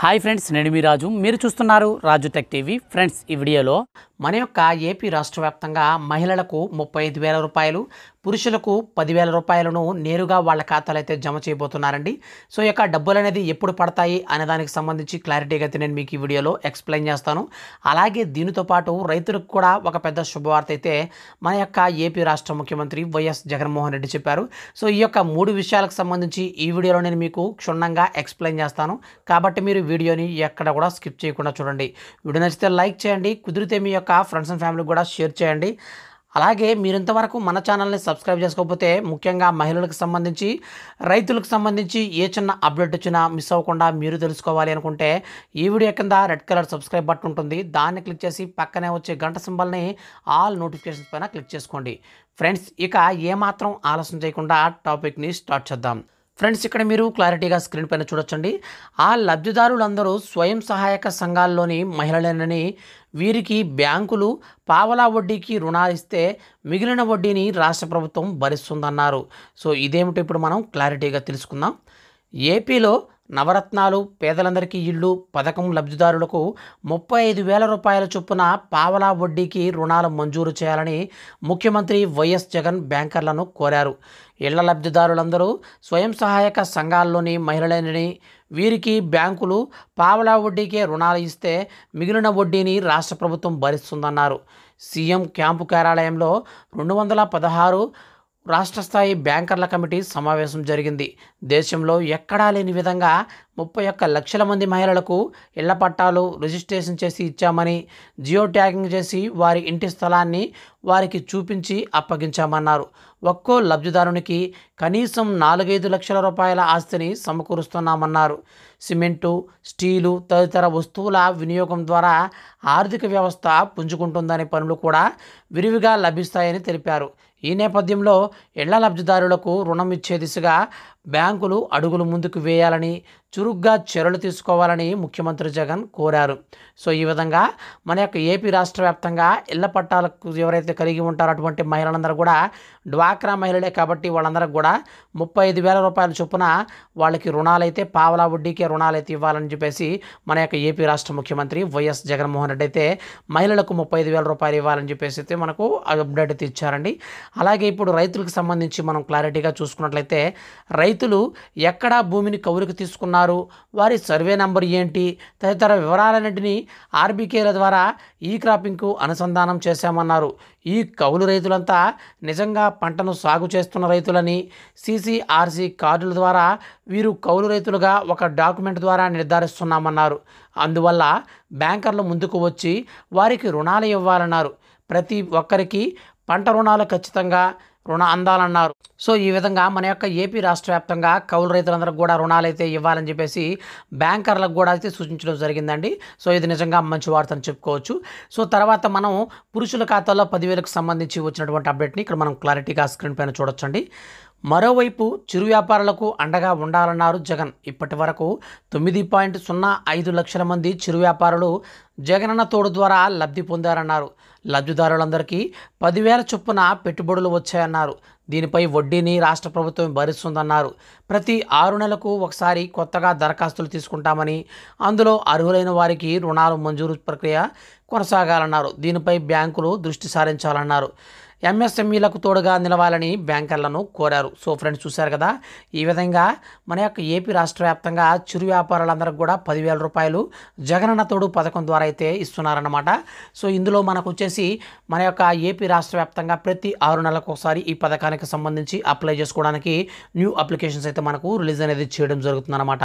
hi friends నేను మీ రాజు మీరు చూస్తున్నారు రాజు టెక్ టీవీ ఫ్రెండ్స్ ఈ వీడియోలో మన యొక్క ఏపీ రాష్ట్ర వ్యాప్తంగా మహిళలకు ముప్పై ఐదు వేల రూపాయలు పురుషులకు పదివేల రూపాయలను నేరుగా వాళ్ళ ఖాతాలో అయితే జమ చేయబోతున్నారండి సో యొక్క డబ్బులు అనేది ఎప్పుడు పడతాయి అనే దానికి సంబంధించి క్లారిటీగా అయితే నేను మీకు ఈ వీడియోలో ఎక్స్ప్లెయిన్ చేస్తాను అలాగే దీనితో పాటు రైతులకు కూడా ఒక పెద్ద శుభవార్త అయితే మన యొక్క ఏపీ రాష్ట్ర ముఖ్యమంత్రి వైఎస్ జగన్మోహన్ రెడ్డి చెప్పారు సో ఈ యొక్క మూడు విషయాలకు సంబంధించి ఈ వీడియోలో నేను మీకు క్షుణ్ణంగా ఎక్స్ప్లెయిన్ చేస్తాను కాబట్టి మీరు వీడియోని ఎక్కడ కూడా స్కిప్ చేయకుండా చూడండి వీడియో నచ్చితే లైక్ చేయండి కుదిరితే మీ యొక్క ఫ్రెండ్స్ అండ్ ఫ్యామిలీకి కూడా షేర్ చేయండి అలాగే మీరింతవరకు మన ఛానల్ని సబ్స్క్రైబ్ చేసుకోకపోతే ముఖ్యంగా మహిళలకు సంబంధించి రైతులకు సంబంధించి ఏ చిన్న అప్డేట్ వచ్చినా మిస్ అవ్వకుండా మీరు తెలుసుకోవాలి అనుకుంటే ఈ వీడియో కింద రెడ్ కలర్ సబ్స్క్రైబ్ బటన్ ఉంటుంది దాన్ని క్లిక్ చేసి పక్కనే వచ్చే గంట సింబల్ని ఆల్ నోటిఫికేషన్స్ పైన క్లిక్ చేసుకోండి ఫ్రెండ్స్ ఇక ఏమాత్రం ఆలస్యం చేయకుండా టాపిక్ని స్టార్ట్ చేద్దాం ఫ్రెండ్స్ ఇక్కడ మీరు క్లారిటీగా స్క్రీన్ పైన చూడొచ్చండి ఆ లబ్ధిదారులందరూ స్వయం సహాయక సంఘాల్లోని మహిళలేనని వీరికి బ్యాంకులు పావలా వడ్డీకి రుణాలు ఇస్తే మిగిలిన వడ్డీని రాష్ట్ర ప్రభుత్వం భరిస్తుందన్నారు సో ఇదేమిటో ఇప్పుడు మనం క్లారిటీగా తెలుసుకుందాం ఏపీలో నవరత్నాలు పేదలందరికీ ఇళ్ళు పథకం లబ్ధిదారులకు ముప్పై ఐదు వేల రూపాయల చొప్పున పావలా వడ్డీకి రుణాలు మంజూరు చేయాలని ముఖ్యమంత్రి వైఎస్ జగన్ బ్యాంకర్లను కోరారు ఇళ్ల లబ్ధిదారులందరూ స్వయం సహాయక సంఘాల్లోని మహిళలని వీరికి బ్యాంకులు పావలా వడ్డీకే రుణాలు ఇస్తే మిగిలిన వడ్డీని రాష్ట్ర ప్రభుత్వం భరిస్తుందన్నారు సీఎం క్యాంపు కార్యాలయంలో రెండు వందల పదహారు రాష్ట్ర స్థాయి బ్యాంకర్ల కమిటీ సమావేశం జరిగింది దేశంలో ఎక్కడా లేని విధంగా ముప్పై ఒక్క లక్షల మంది మహిళలకు ఇళ్ల పట్టాలు రిజిస్ట్రేషన్ చేసి ఇచ్చామని జియో ట్యాగింగ్ చేసి వారి ఇంటి స్థలాన్ని వారికి చూపించి అప్పగించామన్నారు ఒక్కో లబ్ధిదారునికి కనీసం నాలుగైదు లక్షల రూపాయల ఆస్తిని సమకూరుస్తున్నామన్నారు సిమెంటు స్టీలు తదితర వస్తువుల వినియోగం ద్వారా ఆర్థిక వ్యవస్థ పుంజుకుంటుందనే పనులు కూడా విరివిగా లభిస్తాయని తెలిపారు ఈ నేపథ్యంలో ఇళ్ల లబ్ధిదారులకు రుణం ఇచ్చే దిశగా బ్యాంకులు అడుగులు ముందుకు వేయాలని చురుగ్గా చర్యలు తీసుకోవాలని ముఖ్యమంత్రి జగన్ కోరారు సో ఈ విధంగా మన యొక్క ఏపీ రాష్ట్ర వ్యాప్తంగా ఇళ్ల పట్టాలకు ఎవరైతే కలిగి ఉంటారో అటువంటి మహిళలందరూ కూడా డ్వాక్రా మహిళలే కాబట్టి వాళ్ళందరూ కూడా ముప్పై ఐదు వేల రూపాయల చొప్పున వాళ్ళకి రుణాలైతే పావలా వడ్డీకే రుణాలైతే ఇవ్వాలని చెప్పేసి మన యొక్క ఏపీ రాష్ట్ర ముఖ్యమంత్రి వైఎస్ జగన్మోహన్ రెడ్డి అయితే మహిళలకు ముప్పై ఐదు వేల రూపాయలు ఇవ్వాలని చెప్పేసి అయితే మనకు అప్డేట్ అయితే ఇచ్చారండి అలాగే ఇప్పుడు రైతులకు సంబంధించి మనం క్లారిటీగా చూసుకున్నట్లయితే రైతు రైతులు ఎక్కడా భూమిని కౌలుకు తీసుకున్నారు వారి సర్వే నంబర్ ఏంటి తదితర వివరాలన్నింటినీ ఆర్బీకేల ద్వారా ఈ క్రాపింగ్కు అనుసంధానం చేశామన్నారు ఈ కౌలు రైతులంతా నిజంగా పంటను సాగు చేస్తున్న రైతులని సీసీఆర్సీ కార్డుల ద్వారా వీరు కౌలు రైతులుగా ఒక డాక్యుమెంట్ ద్వారా నిర్ధారిస్తున్నామన్నారు అందువల్ల బ్యాంకర్లు ముందుకు వచ్చి వారికి రుణాలు ఇవ్వాలన్నారు ప్రతి ఒక్కరికి పంట రుణాలు ఖచ్చితంగా రుణ అందాలన్నారు సో ఈ విధంగా మన యొక్క ఏపీ రాష్ట్ర వ్యాప్తంగా కౌలు రైతులందరికీ కూడా రుణాలు అయితే ఇవ్వాలని చెప్పేసి బ్యాంకర్లకు కూడా అయితే సూచించడం జరిగిందండి సో ఇది నిజంగా మంచి వార్తను చెప్పుకోవచ్చు సో తర్వాత మనం పురుషుల ఖాతాలో పదివేలకు సంబంధించి వచ్చినటువంటి అప్డేట్ని ఇక్కడ మనం క్లారిటీగా స్క్రీన్ పైన చూడొచ్చండి మరోవైపు చిరు వ్యాపారులకు అండగా ఉండాలన్నారు జగన్ ఇప్పటి వరకు తొమ్మిది పాయింట్ సున్నా ఐదు లక్షల మంది చిరు వ్యాపారులు జగనన్న తోడు ద్వారా లబ్ధి పొందారన్నారు లబ్ధిదారులందరికీ పదివేల చొప్పున పెట్టుబడులు వచ్చాయన్నారు దీనిపై వడ్డీని రాష్ట్ర ప్రభుత్వం భరిస్తుందన్నారు ప్రతి ఆరు నెలలకు ఒకసారి కొత్తగా దరఖాస్తులు తీసుకుంటామని అందులో అర్హులైన వారికి రుణాలు మంజూరు ప్రక్రియ కొనసాగాలన్నారు దీనిపై బ్యాంకులు దృష్టి సారించాలన్నారు ఎంఎస్ఎంఈలకు తోడుగా నిలవాలని బ్యాంకర్లను కోరారు సో ఫ్రెండ్స్ చూశారు కదా ఈ విధంగా మన యొక్క ఏపీ రాష్ట్ర వ్యాప్తంగా చిరు వ్యాపారాలందరికీ కూడా పదివేల రూపాయలు జగనన్న తోడు పథకం ద్వారా అయితే ఇస్తున్నారన్నమాట సో ఇందులో మనకు వచ్చేసి మన యొక్క ఏపీ రాష్ట్ర వ్యాప్తంగా ప్రతి ఆరు నెలలకు ఒకసారి ఈ పథకానికి సంబంధించి అప్లై చేసుకోవడానికి న్యూ అప్లికేషన్స్ అయితే మనకు రిలీజ్ అనేది చేయడం జరుగుతుందన్నమాట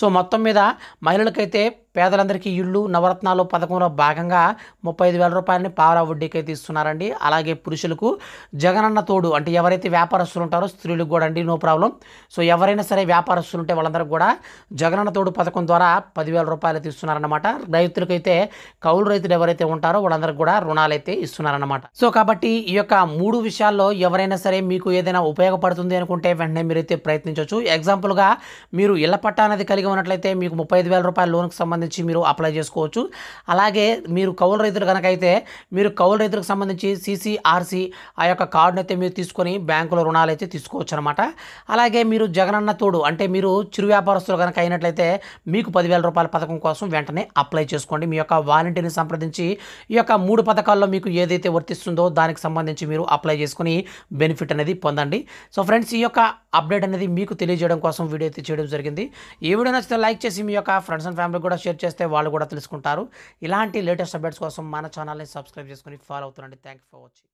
సో మొత్తం మీద మహిళలకైతే పేదలందరికీ ఇళ్ళు నవరత్నాలు పథకంలో భాగంగా ముప్పై ఐదు వేల రూపాయలని పావలా వడ్డీకైతే ఇస్తున్నారండి అలాగే పురుషులకు జగనన్న తోడు అంటే ఎవరైతే వ్యాపారస్తులు ఉంటారో స్త్రీలకు కూడా అండి నో ప్రాబ్లం సో ఎవరైనా సరే వ్యాపారస్తులు ఉంటే వాళ్ళందరూ కూడా జగనన్న తోడు పథకం ద్వారా పదివేల రూపాయలు ఇస్తున్నారన్నమాట రైతులకైతే కౌలు రైతులు ఎవరైతే ఉంటారో వాళ్ళందరికీ కూడా రుణాలు అయితే ఇస్తున్నారన్నమాట సో కాబట్టి ఈ యొక్క మూడు విషయాల్లో ఎవరైనా సరే మీకు ఏదైనా ఉపయోగపడుతుంది అనుకుంటే వెంటనే మీరైతే ప్రయత్నించవచ్చు ఎగ్జాంపుల్గా మీరు ఇళ్ల పట్టా అనేది కలిగి ఉన్నట్లయితే మీకు ముప్పై ఐదు వేల రూపాయల లోన్కి సంబంధించి సంబంధించి మీరు అప్లై చేసుకోవచ్చు అలాగే మీరు కౌలు రైతులు కనుకైతే అయితే మీరు కౌలు రైతులకు సంబంధించి సిసిఆర్సి ఆ యొక్క కార్డును అయితే మీరు తీసుకొని బ్యాంకులో రుణాలు అయితే తీసుకోవచ్చు అనమాట అలాగే మీరు జగనన్న తోడు అంటే మీరు చిరు వ్యాపారస్తులు కనుక అయినట్లయితే మీకు పదివేల రూపాయల పథకం కోసం వెంటనే అప్లై చేసుకోండి మీ యొక్క వాలంటీర్ని సంప్రదించి ఈ యొక్క మూడు పథకాల్లో మీకు ఏదైతే వర్తిస్తుందో దానికి సంబంధించి మీరు అప్లై చేసుకుని బెనిఫిట్ అనేది పొందండి సో ఫ్రెండ్స్ ఈ యొక్క అప్డేట్ అనేది మీకు తెలియజేయడం కోసం వీడియో అయితే చేయడం జరిగింది ఈ వీడియో నచ్చితే లైక్ చేసి మీ యొక్క ఫ్రెండ్స్ అండ్ ఫ్యామిలీ కూడా షేర్ షేర్ చేస్తే వాళ్ళు కూడా తెలుసుకుంటారు ఇలాంటి లేటెస్ట్ అప్డేట్స్ కోసం మన ఛానల్ని సబ్స్క్రైబ్ చేసుకుని ఫాలో అవుతుండండి థ్యాంక్ యూ ఫర్ వాచింగ్